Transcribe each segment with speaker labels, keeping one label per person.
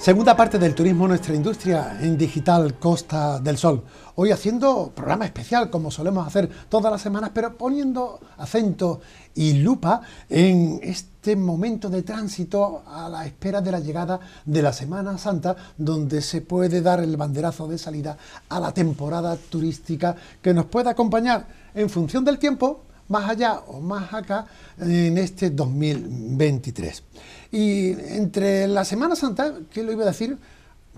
Speaker 1: Segunda parte del turismo nuestra industria en digital Costa del Sol. Hoy haciendo programa especial como solemos hacer todas las semanas, pero poniendo acento y lupa en este momento de tránsito a la espera de la llegada de la Semana Santa, donde se puede dar el banderazo de salida a la temporada turística que nos pueda acompañar en función del tiempo, más allá o más acá, en este 2023. Y entre la Semana Santa, ¿qué lo iba a decir?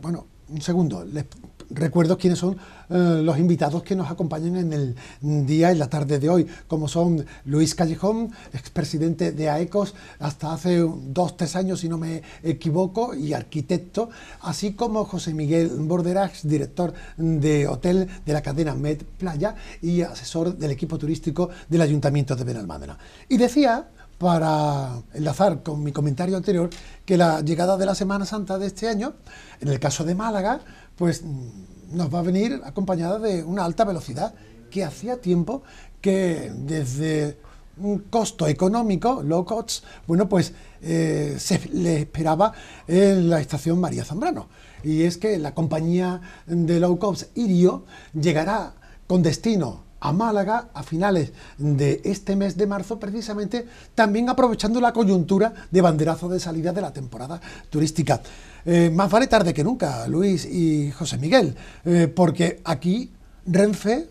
Speaker 1: Bueno, un segundo, les recuerdo quiénes son eh, los invitados que nos acompañan en el día y la tarde de hoy, como son Luis Callejón, expresidente de AECOS hasta hace dos, tres años, si no me equivoco, y arquitecto, así como José Miguel Borderax, director de hotel de la cadena Med Playa y asesor del equipo turístico del Ayuntamiento de Benalmádena. Y decía para enlazar con mi comentario anterior, que la llegada de la Semana Santa de este año, en el caso de Málaga, pues mm, nos va a venir acompañada de una alta velocidad, que hacía tiempo que desde un costo económico, low cost, bueno, pues eh, se le esperaba en la estación María Zambrano. Y es que la compañía de low cost Irio llegará con destino a Málaga a finales de este mes de marzo, precisamente también aprovechando la coyuntura de banderazo de salida de la temporada turística. Eh, más vale tarde que nunca, Luis y José Miguel, eh, porque aquí Renfe,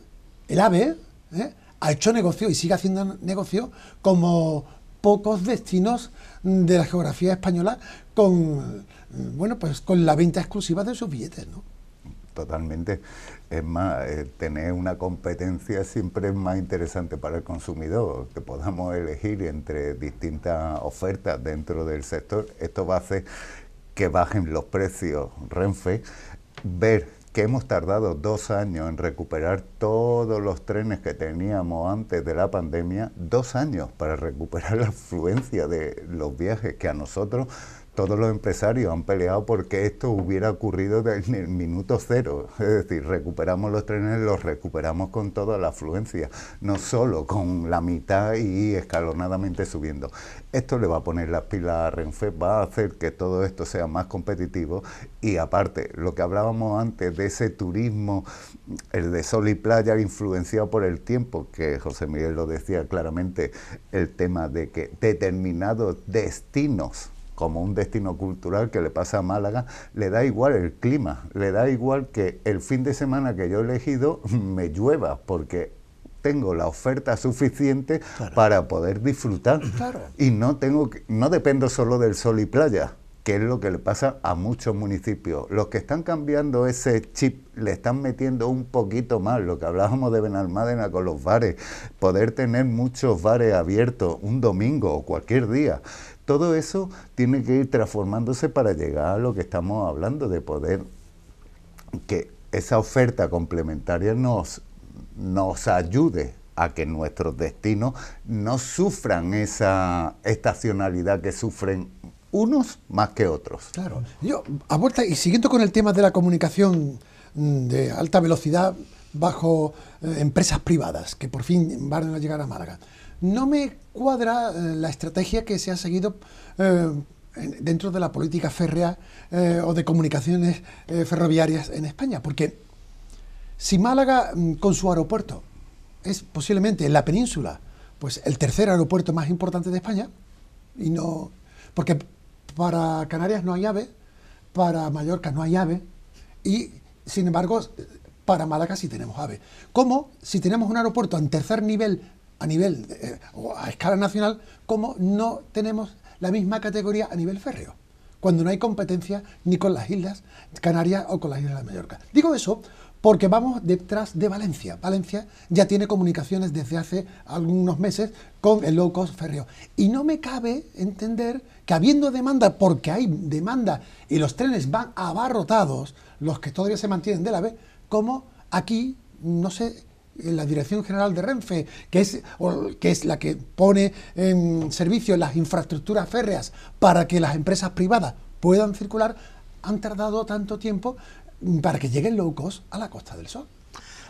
Speaker 1: el AVE, eh, ha hecho negocio y sigue haciendo negocio como pocos destinos de la geografía española con bueno pues con la venta exclusiva de sus billetes,
Speaker 2: Totalmente. Es más, eh, tener una competencia siempre es más interesante para el consumidor, que podamos elegir entre distintas ofertas dentro del sector. Esto va a hacer que bajen los precios Renfe, ver que hemos tardado dos años en recuperar todos los trenes que teníamos antes de la pandemia, dos años para recuperar la afluencia de los viajes que a nosotros todos los empresarios han peleado porque esto hubiera ocurrido desde el minuto cero. Es decir, recuperamos los trenes, los recuperamos con toda la afluencia, no solo con la mitad y escalonadamente subiendo. Esto le va a poner las pilas a Renfe, va a hacer que todo esto sea más competitivo y aparte, lo que hablábamos antes de ese turismo, el de sol y playa influenciado por el tiempo, que José Miguel lo decía claramente, el tema de que determinados destinos como un destino cultural que le pasa a Málaga, le da igual el clima, le da igual que el fin de semana que yo he elegido me llueva, porque tengo la oferta suficiente para poder disfrutar y no tengo no dependo solo del sol y playa que es lo que le pasa a muchos municipios. Los que están cambiando ese chip le están metiendo un poquito más, lo que hablábamos de Benalmádena con los bares, poder tener muchos bares abiertos un domingo o cualquier día todo eso tiene que ir transformándose para llegar a lo que estamos hablando, de poder que esa oferta complementaria nos, nos ayude a que nuestros destinos no sufran esa estacionalidad que sufren unos más que otros.
Speaker 1: Claro. Yo, a vuelta, y siguiendo con el tema de la comunicación mm, de alta velocidad bajo eh, empresas privadas, que por fin van a llegar a Málaga no me cuadra eh, la estrategia que se ha seguido eh, dentro de la política férrea eh, o de comunicaciones ferroviarias en España, porque si Málaga mm, con su aeropuerto es posiblemente en la península, pues el tercer aeropuerto más importante de España, y no porque para Canarias no hay ave, para Mallorca no hay ave, y sin embargo para Málaga sí tenemos ave. ¿Cómo? Si tenemos un aeropuerto en tercer nivel a nivel eh, o a escala nacional como no tenemos la misma categoría a nivel férreo, cuando no hay competencia ni con las Islas Canarias o con las Islas de Mallorca. Digo eso porque vamos detrás de Valencia. Valencia ya tiene comunicaciones desde hace algunos meses con el low cost férreo. Y no me cabe entender que habiendo demanda, porque hay demanda y los trenes van abarrotados, los que todavía se mantienen de la B, como aquí no se la Dirección General de Renfe, que es, que es la que pone en servicio las infraestructuras férreas para que las empresas privadas puedan circular, han tardado tanto tiempo para que lleguen low cost a la Costa del
Speaker 3: Sol.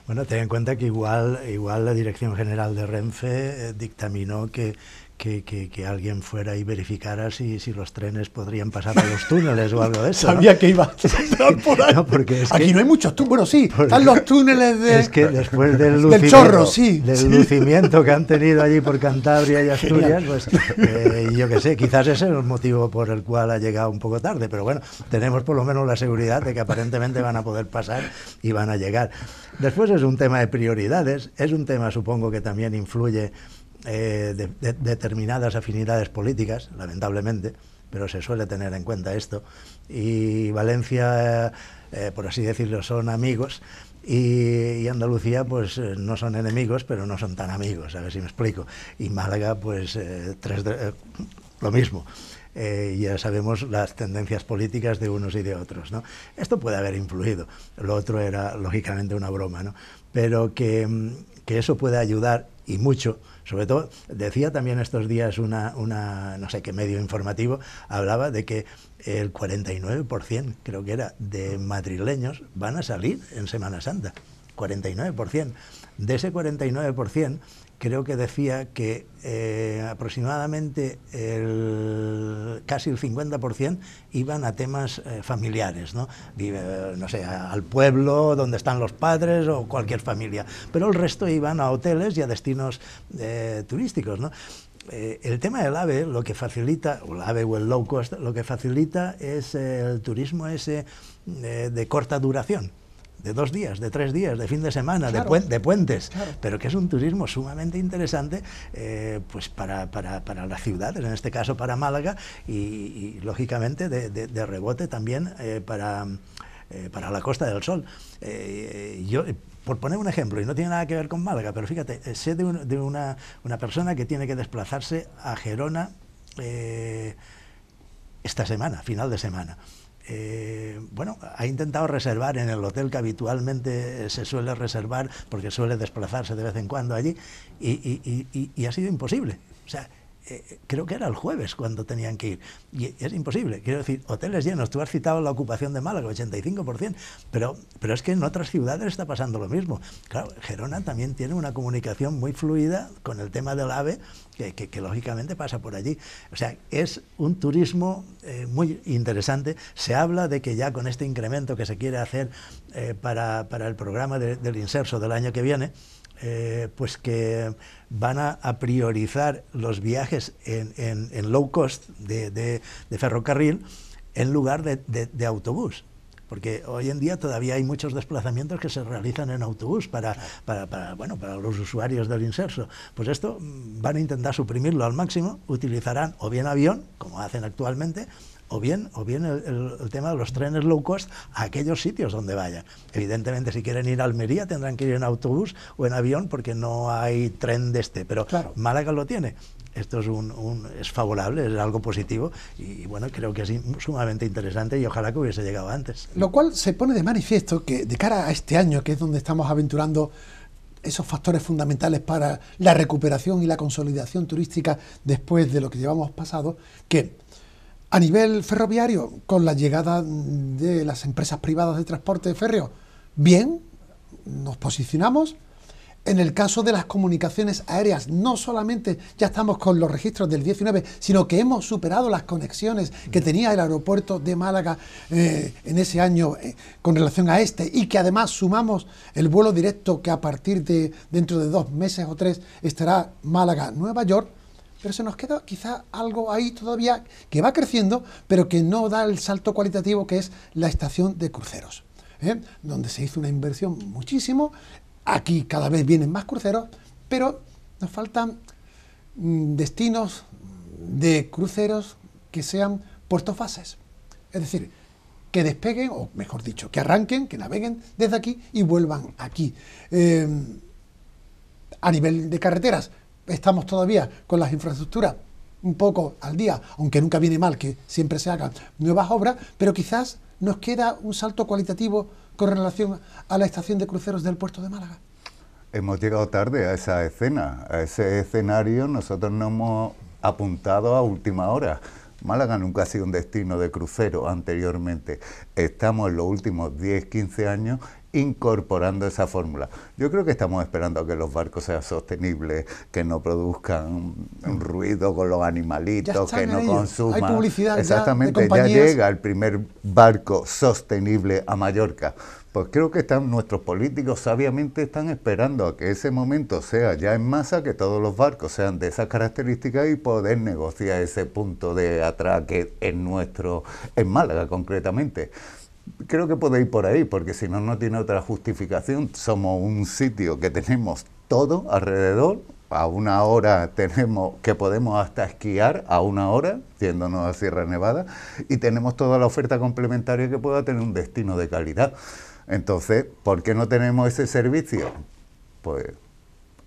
Speaker 3: Bueno, ten en cuenta que igual, igual la Dirección General de Renfe eh, dictaminó que, que, alguien fuera y verificara si, si, los trenes podrían pasar por los túneles o algo de eso. Sabía que iba a por ahí. porque Aquí no hay muchos túneles. Bueno, sí, están los túneles de... Es que después del, chorro, sí, del lucimiento que han tenido allí por Cantabria y Asturias, pues eh, yo qué sé, quizás ese es el motivo por el cual ha llegado un poco tarde, pero bueno, tenemos por lo menos la seguridad de que aparentemente van a poder pasar y van a llegar. Después es un tema de prioridades, es un tema supongo que también influye eh, determinadas afinidades políticas, lamentablemente, pero se suele tener en cuenta esto. Y Valencia, eh, eh, por así decirlo, son amigos. Y, Andalucía, pues no son enemigos, pero no son tan amigos, a ver si me explico. Y Málaga, pues lo mismo. ya sabemos las tendencias políticas de unos y de otros. ¿no? Esto puede haber influido, lo otro era lógicamente una broma, pero que, que eso puede ayudar y mucho. Sobre todo, decía también estos días una, una no sé qué medio informativo, hablaba de que el 49%, creo que era, de madrileños van a salir en Semana Santa. 49%. De ese 49%, creo que decía que eh, aproximadamente casi el 50% iban a temas eh, familiares, ¿no? no sé, al pueblo donde están los padres o cualquier familia, pero el resto iban a hoteles y a destinos eh, turísticos, el tema del AVE, lo que facilita, o el AVE o el low cost, lo que facilita es el turismo ese de corta duración, de dos días, de tres días, de fin de semana, de, puentes, pero que es un turismo sumamente interesante eh, pues para, las ciudades, en este caso para Málaga, y, lógicamente de, rebote también eh, eh, para, la Costa del Sol. yo, por poner un ejemplo, y no tiene nada que ver con Málaga, pero fíjate, sé de, una, una, persona que tiene que desplazarse a Gerona esta semana, final de semana. Eh, bueno, ha intentado reservar en el hotel que habitualmente se suele reservar porque suele desplazarse de vez en cuando allí y, y ha sido imposible. O sea, eh, creo que era el jueves cuando tenían que ir. Y es imposible. Quiero decir, hoteles llenos. Tú has citado la ocupación de Málaga, 85%, pero, es que en otras ciudades está pasando lo mismo. Claro, Gerona también tiene una comunicación muy fluida con el tema del AVE, que, lógicamente pasa por allí. O sea, es un turismo eh, muy interesante. Se habla de que ya con este incremento que se quiere hacer eh, para, el programa del inserso del año que viene, eh, pues que van a, priorizar los viajes en, low cost de, ferrocarril en lugar de, de, autobús. Porque hoy en día todavía hay muchos desplazamientos que se realizan en autobús para, para, bueno, para los usuarios del inserso. Pues esto mm, van a intentar suprimirlo al máximo, utilizarán o bien avión, como hacen actualmente, o bien, o bien el, tema de los trenes low cost a aquellos sitios donde vayan. Evidentemente, si quieren ir a Almería, tendrán que ir en autobús o en avión porque no hay tren de este, pero claro. Málaga lo tiene. Esto es, un, es favorable, es algo positivo y, bueno, creo que es sumamente interesante y ojalá que hubiese llegado antes.
Speaker 1: Lo cual se pone de manifiesto que de cara a este año, que es donde estamos aventurando esos factores fundamentales para la recuperación y la consolidación turística después de lo que llevamos pasado, que a nivel ferroviario, con la llegada de las empresas privadas de transporte férreo, bien, nos posicionamos. En el caso de las comunicaciones aéreas, no solamente ya estamos con los registros del 19, sino que hemos superado las conexiones que mm. tenía el aeropuerto de Málaga eh, en ese año eh, con relación a este y que además sumamos el vuelo directo que a partir de dentro de dos meses o tres estará Málaga-Nueva York pero se nos queda quizá algo ahí todavía que va creciendo, pero que no da el salto cualitativo que es la estación de cruceros, ¿eh? donde se hizo una inversión muchísimo, aquí cada vez vienen más cruceros, pero nos faltan mm, destinos de cruceros que sean puertos fases, es decir, que despeguen, o mejor dicho, que arranquen, que naveguen desde aquí y vuelvan aquí. Eh, a nivel de carreteras, estamos todavía con las infraestructuras un poco al día, aunque nunca viene mal que siempre se hagan nuevas obras, pero quizás nos queda un salto cualitativo con relación a la estación de cruceros del puerto de Málaga.
Speaker 2: Hemos llegado tarde a esa escena, a ese escenario nosotros no hemos apuntado a última hora. Málaga nunca ha sido un destino de crucero anteriormente. Estamos en los últimos 10, 15 años incorporando esa fórmula. Yo creo que estamos esperando a que los barcos sean sostenibles, que no produzcan mm. ruido con los animalitos, que no consuman. Exactamente, ya, llega el primer barco sostenible a Mallorca. Pues creo que están nuestros políticos sabiamente están esperando a que ese momento sea ya en masa, que todos los barcos sean de esas características y poder negociar ese punto de atraque en nuestro, en Málaga concretamente creo que podéis ir por ahí, porque si no, no tiene otra justificación. Somos un sitio que tenemos todo alrededor. A una hora tenemos que podemos hasta esquiar, a una hora, yéndonos a Sierra Nevada, y tenemos toda la oferta complementaria que pueda tener un destino de calidad. Entonces, ¿por qué no tenemos ese servicio? Pues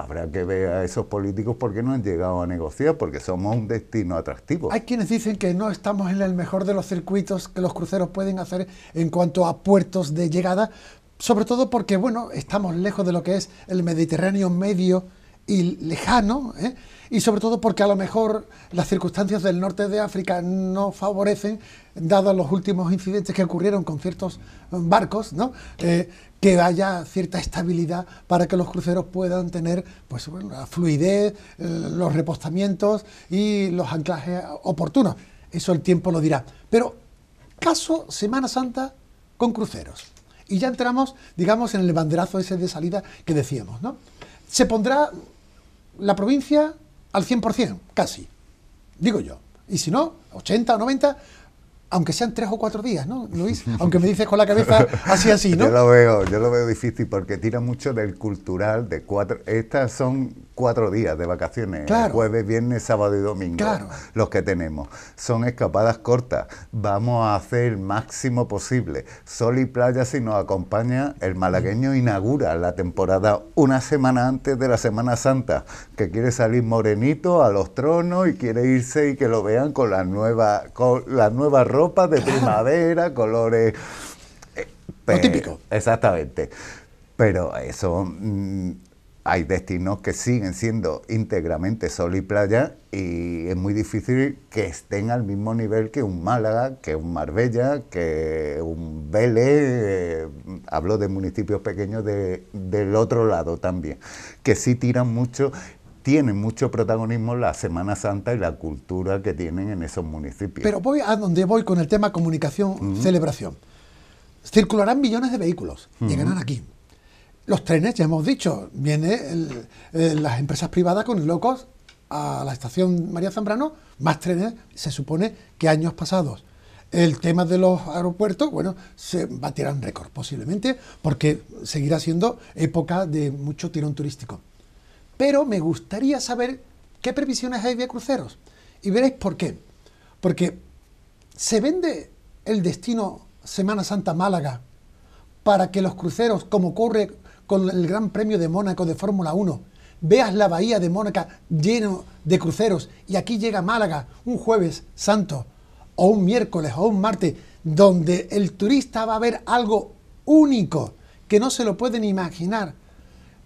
Speaker 2: Habrá que ver a esos políticos porque no han llegado a negociar, porque somos un destino atractivo. Hay
Speaker 1: quienes dicen que no estamos en el mejor de los circuitos que los cruceros pueden hacer en cuanto a puertos de llegada, sobre todo porque, bueno, estamos lejos de lo que es el Mediterráneo medio y lejano, ¿eh? y sobre todo porque a lo mejor las circunstancias del norte de África no favorecen, ...dado los últimos incidentes que ocurrieron con ciertos eh, barcos, ¿no? Eh, que haya cierta estabilidad para que los cruceros puedan tener pues, bueno, la fluidez, eh, los repostamientos y los anclajes oportunos. Eso el tiempo lo dirá. Pero caso Semana Santa con cruceros. Y ya entramos, digamos, en el banderazo ese de salida que decíamos, ¿no? Se pondrá la provincia al 100%, casi, digo yo. Y si no, 80 o 90, aunque sean tres o cuatro días, ¿no, Luis? Aunque me dices con la cabeza así, así, ¿no? Yo lo
Speaker 2: veo, yo lo veo difícil porque tira mucho del cultural, de cuatro... Estas son cuatro días de vacaciones, jueves, viernes, sábado y domingo, los que tenemos. Son escapadas cortas, vamos a hacer el máximo posible. Sol y playa si nos acompaña, el malagueño mm. inaugura la temporada una semana antes de la Semana Santa, que quiere salir morenito a los tronos y quiere irse y que lo vean con las nuevas... con las nuevas ropa de primavera, colores... Eh, lo típico. Exactamente. Pero eso mm, hay destinos que siguen siendo íntegramente sol y playa y es muy difícil que estén al mismo nivel que un Málaga, que un Marbella, que un Vélez, eh, hablo de municipios pequeños del otro lado también, que sí tiran mucho tienen mucho protagonismo la Semana Santa y la cultura que tienen en esos municipios. Pero
Speaker 1: voy a donde voy con el tema comunicación, celebración. Circularán millones de vehículos, llegarán aquí, los trenes, ya hemos dicho, vienen las empresas privadas con locos a la estación María Zambrano, más trenes, se supone que años pasados. El tema de los aeropuertos, bueno, se va a tirar un récord posiblemente, porque seguirá siendo época de mucho tirón turístico. Pero me gustaría saber qué previsiones hay de cruceros. Y veréis por qué. Porque se vende el destino Semana Santa Málaga para que los cruceros, como ocurre con el Gran Premio de Mónaco de Fórmula 1. Veas la bahía de Mónaco lleno de cruceros y aquí llega Málaga un jueves santo o un miércoles o un martes donde el turista va a ver algo único que no se lo pueden imaginar.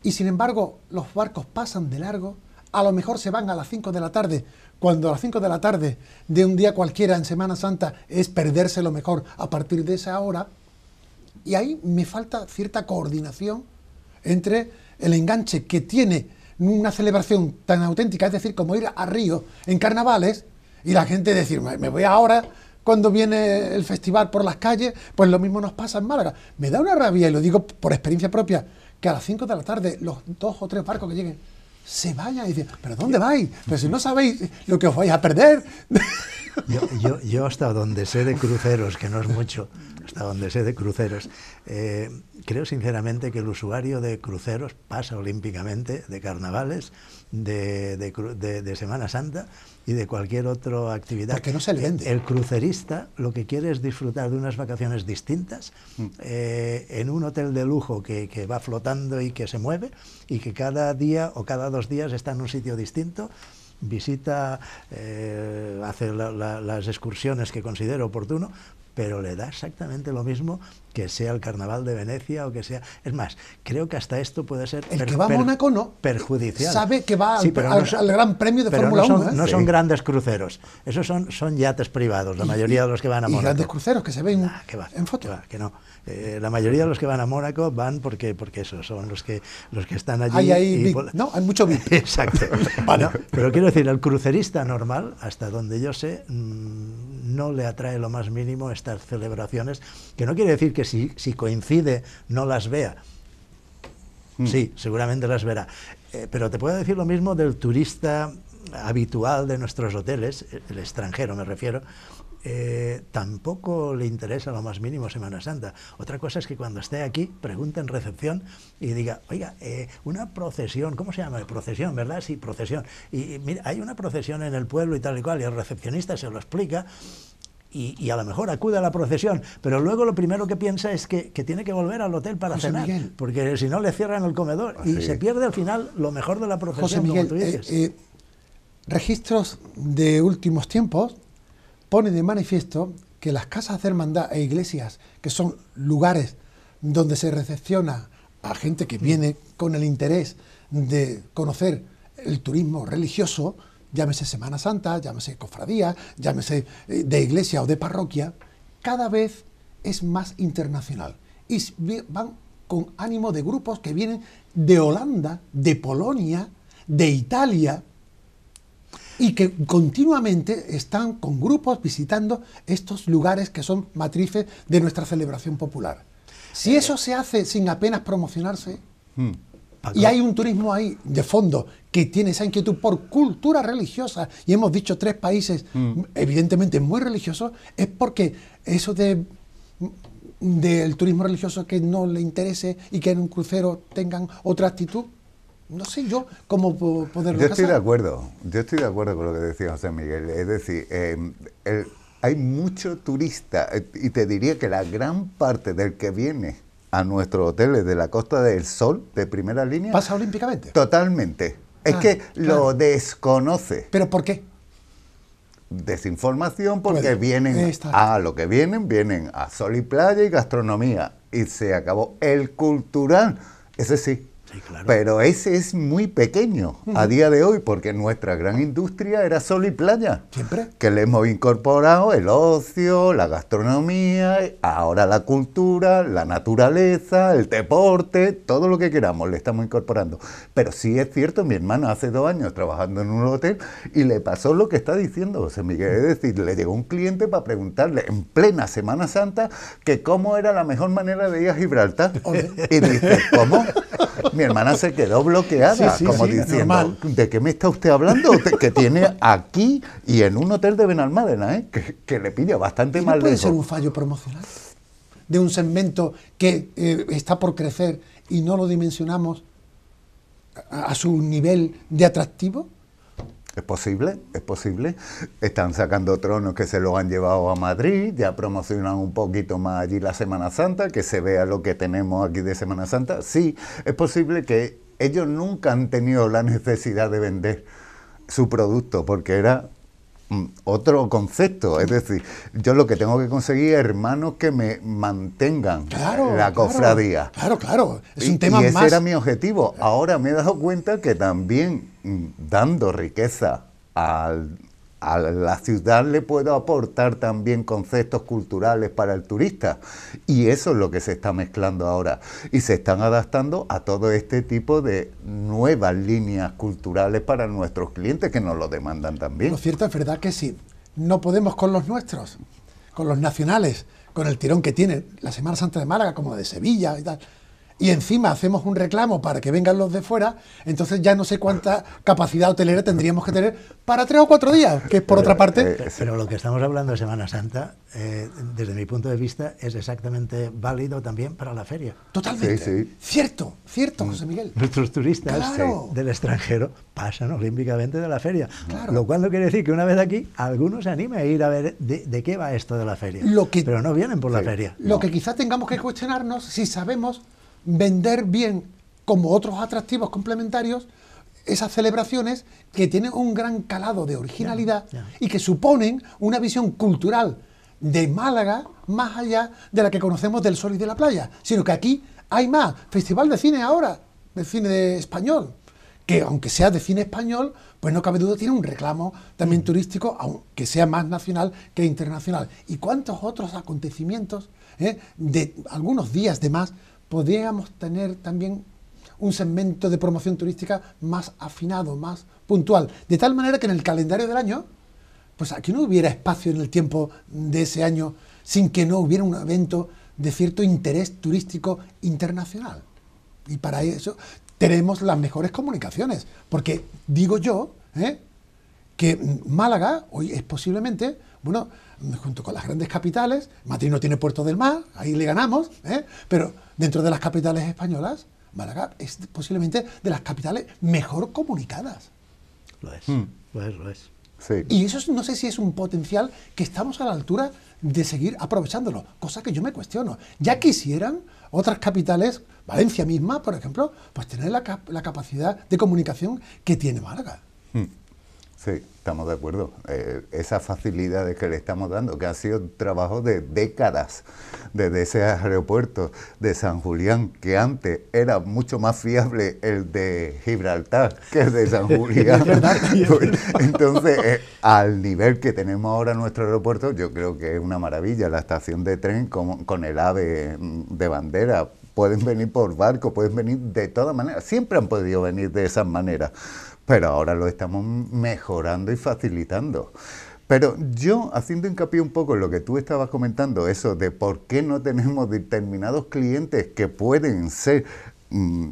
Speaker 1: Y sin embargo, los barcos pasan de largo, a lo mejor se van a las 5 de la tarde, cuando a las 5 de la tarde de un día cualquiera en Semana Santa es perderse lo mejor a partir de esa hora. Y ahí me falta cierta coordinación entre el enganche que tiene una celebración tan auténtica, es decir, como ir a Río en carnavales y la gente decir, me voy ahora cuando viene el festival por las calles, pues lo mismo nos pasa en Málaga. Me da una rabia, y lo digo por experiencia propia, que a las 5 de la tarde los dos o tres barcos que lleguen se vayan y dicen, pero ¿dónde vais? Pero si no sabéis lo que os vais a perder.
Speaker 3: Yo, hasta donde sé de cruceros, que no es mucho, hasta donde sé de cruceros, eh, creo sinceramente que el usuario de cruceros pasa olímpicamente de carnavales, de, de, Semana Santa y de cualquier otra actividad. no se El crucerista lo que quiere es disfrutar de unas vacaciones distintas mm. eh, en un hotel de lujo que, que va flotando y que se mueve y que cada día o cada dos días está en un sitio distinto visita, eh, hace las excursiones que considero oportuno, pero le da exactamente lo mismo que sea el carnaval de Venecia o que sea... Es más, creo que hasta esto puede ser... El que va a Mónaco no. Perjudicial. Sabe que va al, Gran Premio de Fórmula no 1. ¿eh? No son grandes cruceros, esos son, son yates privados, la mayoría de los que van a Mónaco. grandes cruceros que se ven en foto. Que, no. Eh, la mayoría de los que van a Mónaco van porque, porque eso, son los que, los que están allí. Hay ahí, ¿no? Hay mucho VIP. Exacto. pero quiero decir, el crucerista normal, hasta donde yo sé, mm, no le atrae lo más mínimo estas celebraciones, que no quiere decir que si, coincide no las vea. Mm. Sí, seguramente las verá. Eh, pero te puedo decir lo mismo del turista habitual de nuestros hoteles, el extranjero me refiero, eh, tampoco le interesa lo más mínimo Semana Santa. Otra cosa es que cuando esté aquí, pregunte en recepción y diga, oiga, eh, una procesión, ¿cómo se llama? Procesión, ¿verdad? Sí, procesión. Y, mira, hay una procesión en el pueblo y tal y cual, y el recepcionista se lo explica. Y, a lo mejor acude a la procesión, pero luego lo primero que piensa es que, tiene que volver al hotel para cenar, porque si no le cierran el comedor y se pierde al final lo mejor de la procesión. Eh,
Speaker 1: registros de últimos tiempos pone de manifiesto que las casas de hermandad e iglesias, que son lugares donde se recepciona a gente que viene con el interés de conocer el turismo religioso, llámese Semana Santa, llámese cofradía, llámese eh, de iglesia o de parroquia, cada vez es más internacional. Y van con ánimo de grupos que vienen de Holanda, de Polonia, de Italia, y que continuamente están con grupos visitando estos lugares que son matrices de nuestra celebración popular. Si eh, eso se hace sin apenas promocionarse, hmm. Y hay un turismo ahí de fondo que tiene esa inquietud por cultura religiosa. Y hemos dicho tres países, hmm. evidentemente muy religiosos, es porque eso de del turismo religioso que no le interese y que en un crucero tengan otra actitud, no sé yo cómo poder Yo estoy de acuerdo,
Speaker 2: yo estoy de acuerdo con lo que decía José Miguel. Es decir, em, hay mucho turista eh, y te diría que la gran parte del que viene a nuestros hoteles de la Costa del Sol, de primera línea... ¿Pasa olímpicamente? Totalmente. Es ah, que lo desconoce. ¿Pero por qué? Desinformación porque vienen a lo que vienen, vienen a sol y playa y gastronomía. Y se acabó el cultural. Ese sí, pero ese es muy pequeño a día de hoy porque nuestra gran industria era sol y playa. Siempre. Que le hemos incorporado el ocio, la gastronomía, ahora la cultura, la naturaleza, el deporte, todo lo que queramos le estamos incorporando. Pero sí es cierto, mi hermano hace dos años trabajando en un hotel y le pasó lo que está diciendo José Miguel. Es decir, le llegó un cliente para preguntarle en plena Semana Santa que cómo era la mejor manera de ir a Gibraltar. y dice, ¿cómo? Mi hermana se quedó bloqueada, como diciendo, ¿de qué me está usted hablando? que tiene aquí y en un hotel de Benalmádena, eh? que, le pide bastante mal no puede ser un
Speaker 1: fallo promocional de un segmento que eh, está por crecer y no lo dimensionamos a su nivel de atractivo?
Speaker 2: Es posible, es posible. Están sacando tronos que se los han llevado a Madrid, ya promocionan un poquito más allí la Semana Santa, que se vea lo que tenemos aquí de Semana Santa. Sí, es posible que ellos nunca han tenido la necesidad de vender su producto, porque era mm, otro concepto. Es decir, yo lo que tengo que conseguir es hermanos que me mantengan la cofradía. Claro, claro. Es un y, tema ese era mi objetivo. Ahora me he dado cuenta que también dando riqueza a la ciudad le puedo aportar también conceptos culturales para el turista. Y eso es lo que se está mezclando ahora. Y se están adaptando a todo este tipo de nuevas líneas culturales para nuestros clientes que nos lo demandan
Speaker 1: también. Lo cierto es verdad que sí. No podemos con los nuestros, con los nacionales, con el tirón que tiene la Semana Santa de Málaga, como de Sevilla y tal y encima hacemos un reclamo para que vengan los de fuera, entonces ya no sé cuánta capacidad hotelera tendríamos que tener para tres o cuatro días, que es por otra
Speaker 3: parte... Eh, pero lo que estamos hablando de Semana Santa, eh, desde mi punto de vista, es exactamente válido también para la feria. Totalmente.
Speaker 1: Cierto, cierto, mm. José Miguel.
Speaker 3: Nuestros turistas del extranjero pasan olímpicamente de la feria, lo cual no quiere decir que una vez aquí algunos se animen a ir a ver de, qué va esto de la feria. pero no vienen por la feria. Lo que quizá tengamos que cuestionarnos si sabemos vender bien
Speaker 1: como otros atractivos complementarios esas celebraciones que tienen un gran calado de originalidad y que suponen una visión cultural de Málaga más allá de la que conocemos del sol y de la playa, sino que aquí hay más. Festival de cine ahora, de cine español, que aunque sea de cine español, pues no cabe duda tiene un reclamo también mm. turístico, aunque sea más nacional que internacional. ¿Y cuántos otros acontecimientos eh, de algunos días de más podríamos tener también un segmento de promoción turística más afinado, más puntual. De tal manera que en el calendario del año, pues aquí no hubiera espacio en el tiempo de ese año sin que no hubiera un evento de cierto interés turístico internacional. Y para eso tenemos las mejores comunicaciones, porque digo yo ¿eh? que Málaga hoy es posiblemente bueno, junto con las grandes capitales, Madrid no tiene puerto del mar, ahí le ganamos, ¿eh? pero dentro de las capitales españolas, Málaga es posiblemente de las capitales mejor comunicadas.
Speaker 3: Lo es, hmm. lo es, lo es.
Speaker 1: Y eso no sé si es un potencial que estamos a la altura de seguir aprovechándolo, cosa que yo me cuestiono. Ya quisieran otras capitales, Valencia misma, por ejemplo, pues tener la, capacidad de comunicación que tiene Málaga.
Speaker 2: Hmm. Sí, estamos de acuerdo. Eh, esas facilidades que le estamos dando, que ha sido trabajo de décadas desde ese aeropuerto de San Julián, que antes era mucho más fiable el de Gibraltar que el de San Julián. Entonces, eh, al nivel que tenemos ahora nuestro aeropuerto, yo creo que es una maravilla la estación de tren con, con el ave mm, de bandera. Pueden venir por barco, pueden venir de todas maneras. Siempre han podido venir de esas maneras pero ahora lo estamos mejorando y facilitando. Pero yo, haciendo hincapié un poco en lo que tú estabas comentando, eso de por qué no tenemos determinados clientes que pueden ser mm,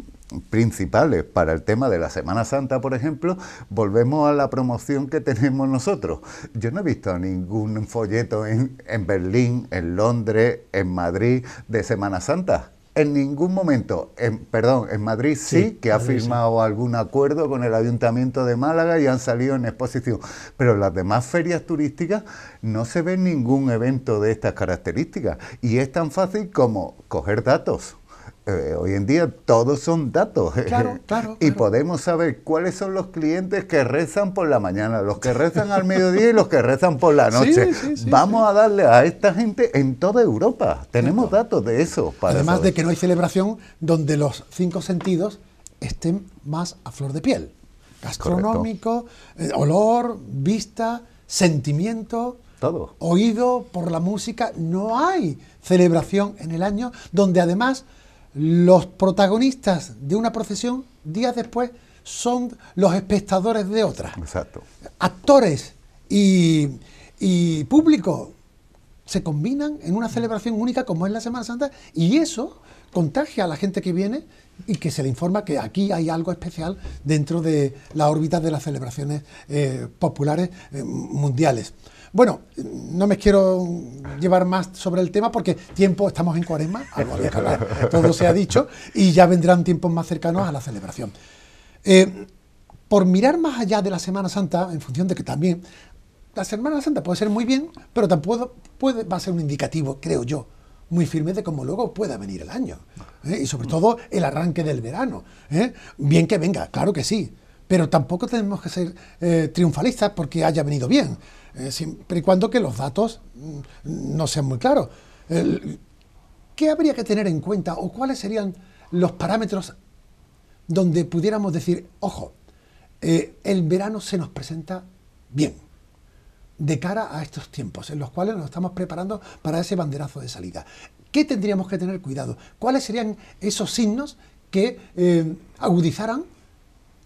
Speaker 2: principales para el tema de la Semana Santa, por ejemplo, volvemos a la promoción que tenemos nosotros. Yo no he visto ningún folleto en Berlín, en Londres, en Madrid de Semana Santa en ningún momento, en, perdón, en Madrid sí, que ha firmado algún acuerdo con el Ayuntamiento de Málaga y han salido en exposición, pero en las demás ferias turísticas no se ve ningún evento de estas características y es tan fácil como coger datos. Eh, hoy en día todos son datos. Claro, y podemos saber cuáles son los clientes que rezan por la mañana, los que rezan al mediodía y los que rezan por la noche. Vamos a darle a esta gente en toda Europa. Tenemos datos de eso. Además de
Speaker 1: que no hay celebración donde los cinco sentidos estén más a flor de piel. Gastronómico, eh, olor, vista, sentimiento. Todo. Oído por la música. No hay celebración en el año donde además los protagonistas de una procesión días después son los espectadores de otra. Actores y, público se combinan en una celebración única como es la Semana Santa y eso contagia a la gente que viene y que se le informa que aquí hay algo especial dentro de la órbita de las celebraciones eh, populares eh, mundiales. Bueno, no me quiero llevar más sobre el tema porque tiempo, estamos en cuaresma, todo se ha dicho, y ya vendrán tiempos más cercanos a la celebración. Eh, por mirar más allá de la Semana Santa, en función de que también la Semana Santa puede ser muy bien, pero tampoco va a ser un indicativo, creo yo, muy firme de cómo luego pueda venir el año. ¿eh? Y sobre todo el arranque del verano. ¿eh? Bien que venga, claro que sí, pero tampoco tenemos que ser triunfalistas porque haya venido bien. Eh, siempre y cuando que los datos mm, no sean muy claros. ¿Qué habría que tener en cuenta o cuáles serían los parámetros donde pudiéramos decir, ojo, eh, el verano se nos presenta bien de cara a estos tiempos en los cuales nos estamos preparando para ese banderazo de salida? ¿Qué tendríamos que tener cuidado? ¿Cuáles serían esos signos que eh, agudizaran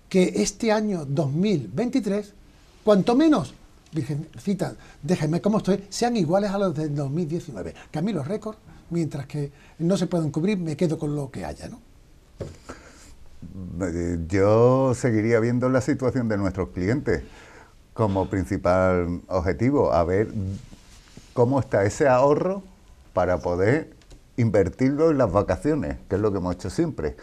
Speaker 1: que este año 2023, cuanto menos Virgencita, déjenme cómo estoy, sean iguales a los del 2019. Que a mí los récords, mientras que no se puedan cubrir, me quedo con lo que haya, ¿no?
Speaker 2: Mm, eh, yo seguiría viendo la situación de nuestros clientes como principal objetivo, a ver cómo está ese ahorro para poder invertirlo en las vacaciones, que es lo que hemos hecho siempre.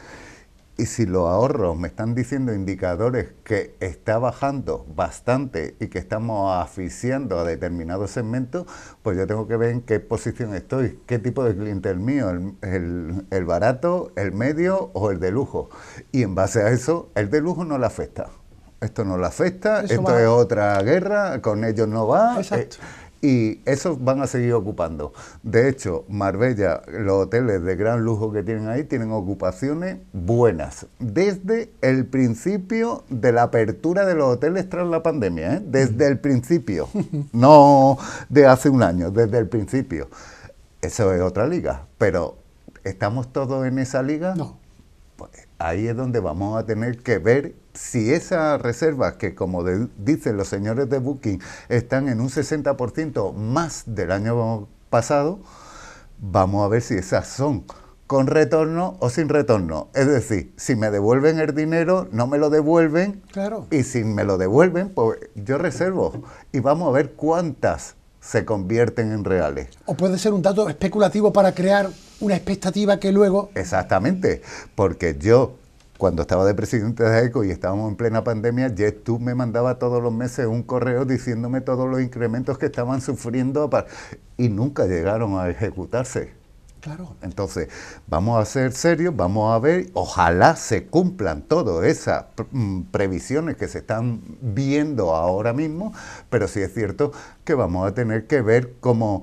Speaker 2: Y si los ahorros me están diciendo indicadores que está bajando bastante y que estamos aficiando a determinados segmentos, pues yo tengo que ver en qué posición estoy, qué tipo de cliente el mío, el, barato, el medio o el de lujo. Y en base a eso, el de lujo no le afecta esto no le afecta, esto es otra guerra, con ellos no va. Eh, Exacto y esos van a seguir ocupando. De hecho, Marbella, los hoteles de gran lujo que tienen ahí, tienen ocupaciones buenas. Desde el principio de la apertura de los hoteles tras la pandemia, ¿eh? desde el principio, no de hace un año, desde el principio. Eso es otra liga, pero ¿estamos todos en esa liga? No. Pues, ahí es donde vamos a tener que ver si esas reservas, que como dicen los señores de Booking, están en un 60% más del año pasado, vamos a ver si esas son con retorno o sin retorno. Es decir, si me devuelven el dinero, no me lo devuelven. Claro. Y si me lo devuelven, pues yo reservo. Y vamos a ver cuántas se convierten en reales.
Speaker 1: O puede ser un dato especulativo para crear una expectativa que luego...
Speaker 2: Exactamente, porque yo cuando estaba de presidente de ECO y estábamos en plena pandemia, tú me mandaba todos los meses un correo diciéndome todos los incrementos que estaban sufriendo y nunca llegaron a ejecutarse. Claro. Entonces, vamos a ser serios, vamos a ver, ojalá se cumplan todas esas mm, previsiones que se están viendo ahora mismo, pero sí es cierto que vamos a tener que ver cómo,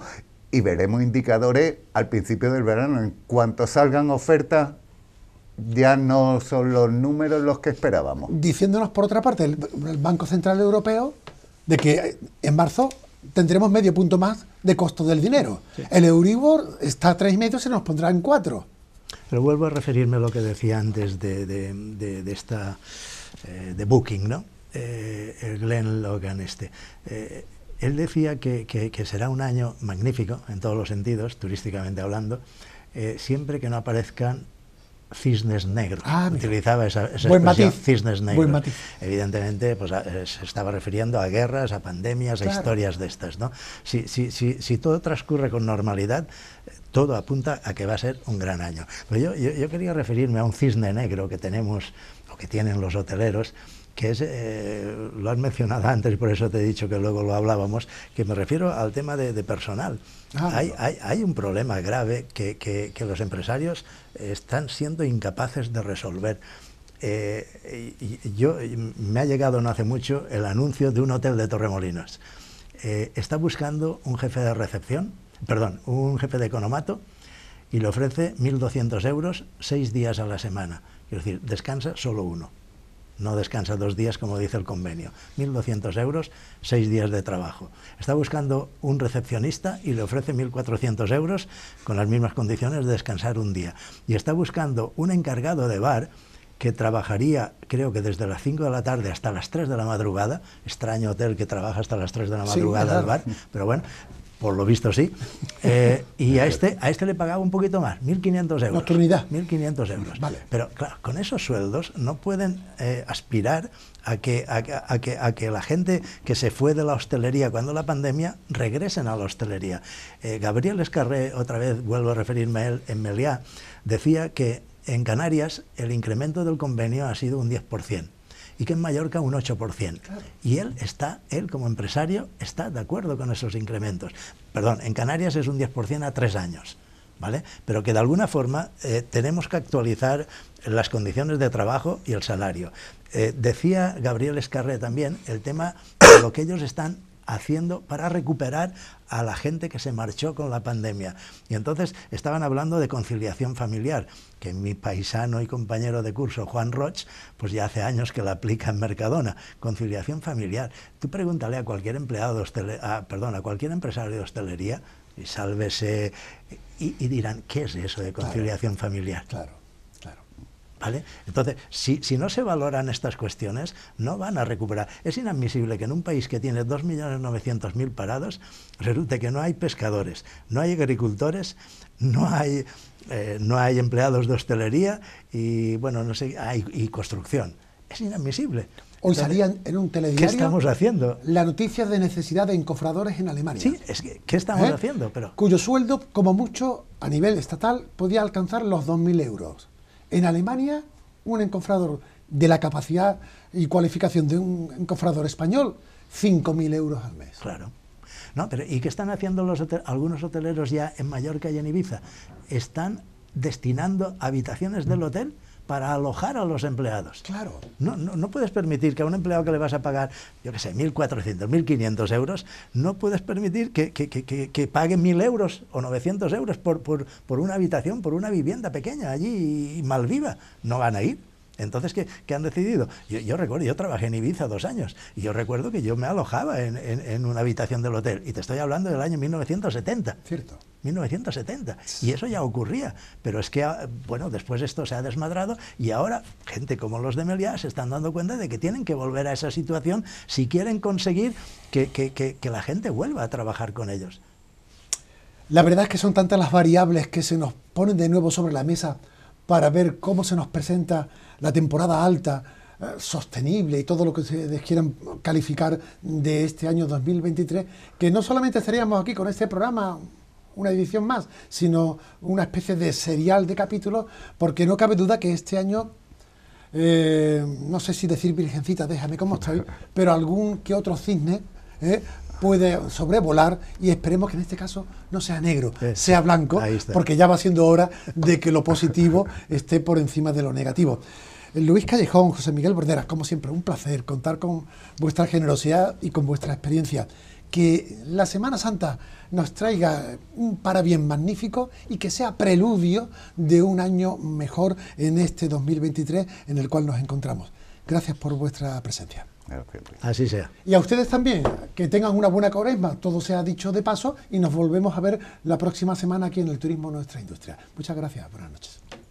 Speaker 2: y veremos indicadores al principio del verano, en cuanto salgan ofertas ya no son
Speaker 1: los números los que esperábamos. Diciéndonos, por otra parte, el, el Banco Central Europeo de que en marzo tendremos medio punto más de costo del dinero. El Euribor está a tres y se nos pondrá en cuatro.
Speaker 3: Pero vuelvo a referirme a lo que decía antes de, esta eh, de Booking, ¿no? Eh, el Glenn Logan este. Eh, él decía que, será un año magnífico en todos los sentidos, turísticamente hablando, siempre que no aparezcan cisnes negro, ah, Utilizaba esa, matiz. cisnes negros. Evidentemente, pues eh, se estaba refiriendo a guerras, a pandemias, a historias de estas. ¿no? Si, todo transcurre con normalidad, todo apunta a que va a ser un gran año. Pero yo quería referirme a un cisne negro que tenemos o que tienen los hoteleros que es, eh, lo has mencionado antes, por eso te he dicho que luego lo hablábamos, que me refiero al tema de, personal. Ah, hay, un problema grave que, los empresarios están siendo incapaces de resolver. Eh, yo, me ha llegado no hace mucho el anuncio de un hotel de Torremolinos. Eh, está buscando un jefe de recepción, perdón, un jefe de economato y le ofrece 1.200 euros seis días a la semana. Es decir, descansa solo uno no descansa dos días como dice el convenio. 1.200 euros, seis días de trabajo. Está buscando un recepcionista y le ofrece 1.400 euros con las mismas condiciones de descansar un día. Y está buscando un encargado de bar que trabajaría, creo que desde las 5 de la tarde hasta las 3 de la madrugada, extraño hotel que trabaja hasta las 3 de la madrugada al bar, pero bueno, por lo visto sí. Eh, y a este, a este le pagaba un poquito más, 1.500 euros. Nocturnidad. 1.500 euros. Pero claro, con esos sueldos no pueden eh, aspirar a que, a, que, la gente que se fue de la hostelería cuando la pandemia regresen a la hostelería. Eh, Gabriel Escarré, otra vez vuelvo a referirme a él, en Meliá, decía que en Canarias el incremento del convenio ha sido un 10% y que en Mallorca un 8%. Y él está, él como empresario, está de acuerdo con esos incrementos. Perdón, en Canarias es un 10% a tres años. ¿Vale? Pero que de alguna forma eh, tenemos que actualizar las condiciones de trabajo y el salario. Eh, decía Gabriel Escarré también el tema de lo que ellos están haciendo para recuperar a la gente que se marchó con la pandemia. Y entonces estaban hablando de conciliación familiar, que mi paisano y compañero de curso, Juan Roch, pues ya hace años que la aplica en Mercadona. Conciliación familiar. Tú pregúntale a cualquier empleado, a, perdón, a cualquier empresario de hostelería, y sálvese, y, dirán, ¿qué es eso de conciliación familiar? Claro. Entonces, si, no se valoran estas cuestiones, no van a recuperar. Es inadmisible que en un país que tiene 2.900.000 parados, resulte que no hay pescadores, no hay agricultores, no hay, eh, no hay empleados de hostelería y, bueno, no sé, hay, construcción. Es inadmisible. Hoy salían
Speaker 1: en un telediario. ¿Qué estamos
Speaker 3: haciendo? La noticia
Speaker 1: de necesidad de encofradores en Alemania. Sí, es que, ¿qué estamos ¿Eh? haciendo? Pero... Cuyo sueldo, como mucho, a nivel estatal, podía alcanzar los 2.000 euros. En Alemania, un encofrador de la capacidad y cualificación de un encofrador español, 5.000
Speaker 3: euros al mes. Claro. No, pero ¿Y qué están haciendo los algunos hoteleros ya en Mallorca y en Ibiza? Están destinando habitaciones del hotel para alojar a los empleados. Claro. No, puedes permitir que a un empleado que le vas a pagar, yo qué sé, 1.400, 1.500 euros, no puedes permitir que, que, que, que pague 1.000 euros o 900 euros por, por, por, una habitación, por una vivienda pequeña allí y malviva. No van a ir. Entonces, ¿qué, han decidido? Yo, recuerdo, yo trabajé en Ibiza dos años y yo recuerdo que yo me alojaba en, una habitación del hotel y te estoy hablando del año 1970. Cierto. 1970. Y eso ya ocurría, pero es que, ah, bueno, después esto se ha desmadrado y ahora gente como los de Meliá se están dando cuenta de que tienen que volver a esa situación si quieren conseguir que la gente vuelva a trabajar con ellos. La verdad es que son tantas las
Speaker 1: variables que se nos ponen de nuevo sobre la mesa para ver cómo se nos presenta la temporada alta, eh, sostenible y todo lo que se quieran calificar de este año 2023, que no solamente estaríamos aquí con este programa una edición más, sino una especie de serial de capítulos, porque no cabe duda que este año, eh, no sé si decir Virgencita, déjame cómo estoy, pero algún que otro cisne eh, puede sobrevolar y esperemos que en este caso no sea negro, sea blanco, porque ya va siendo hora de que lo positivo esté por encima de lo negativo. Luis Callejón, José Miguel Borderas, como siempre, un placer contar con vuestra generosidad y con vuestra experiencia. Que la Semana Santa nos traiga un bien magnífico y que sea preludio de un año mejor en este 2023 en el cual nos encontramos. Gracias por vuestra presencia.
Speaker 3: Ah, Así sea.
Speaker 1: Y a ustedes también, que tengan una buena cuaresma, todo se ha dicho de paso y nos volvemos a ver la próxima semana aquí en el Turismo Nuestra Industria. Muchas gracias, buenas noches.